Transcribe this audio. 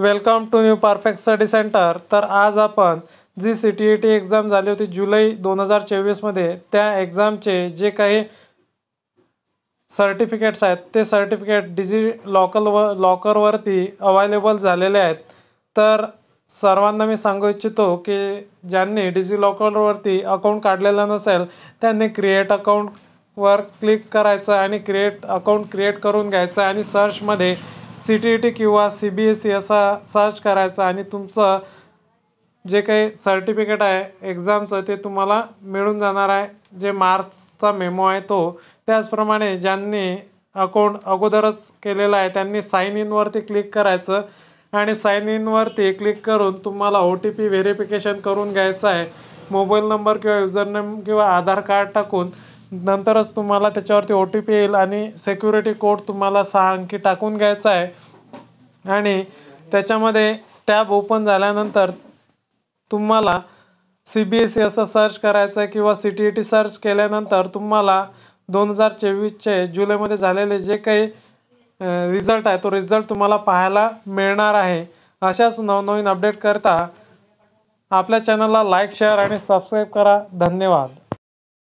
welcome to new perfect study centre तर आज आपण जी C T E T exam झाली होती जुलै दोन हजार चोवीसमध्ये त्या एक्झामचे जे काही सर्टिफिकेट्स आहेत ते सर्टिफिकेट डिजी लॉकल व लॉकरवरती अवायलेबल झालेले आहेत तर सर्वांना मी सांगू इच्छितो की ज्यांनी डिजि लॉकरवरती अकाउंट काढलेलं नसेल त्यांनी क्रिएट अकाउंटवर क्लिक करायचं आणि क्रिएट अकाउंट क्रिएट करून घ्यायचं आणि सर्चमध्ये सी टी ई टी किंवा सी बी एस ई असा सर्च करायचा आणि तुमचं जे काही सर्टिफिकेट आहे एक्झामचं ते तुम्हाला मिळून जाणार आहे जे मार्क्सचा मेमो आहे तो त्याचप्रमाणे ज्यांनी अकाउंट अगोदरच केलेला आहे त्यांनी साईन इनवरती क्लिक करायचं आणि साईन इनवरती क्लिक करून तुम्हाला ओ टी पी व्हेरिफिकेशन करून घ्यायचं आहे मोबाईल नंबर किंवा युजर नेम किंवा आधार कार्ड टाकून नंतरच तुम्हाला त्याच्यावरती ओ टी पी येईल आणि सेक्युरिटी कोड तुम्हाला सहा अंकी टाकून घ्यायचा आहे आणि त्याच्यामध्ये टॅब ओपन झाल्यानंतर तुम्हाला सी बी एस ई असं सर्च करायचं आहे किंवा C T E T search केल्यानंतर तुम्हाला दोन हजार चोवीसचे जुलैमध्ये झालेले जे काही रिझल्ट आहे तो रिझल्ट तुम्हाला पाहायला मिळणार आहे अशाच नवनवीन अपडेट करता आपल्या चॅनलला लाईक शेअर आणि सबस्क्राईब करा धन्यवाद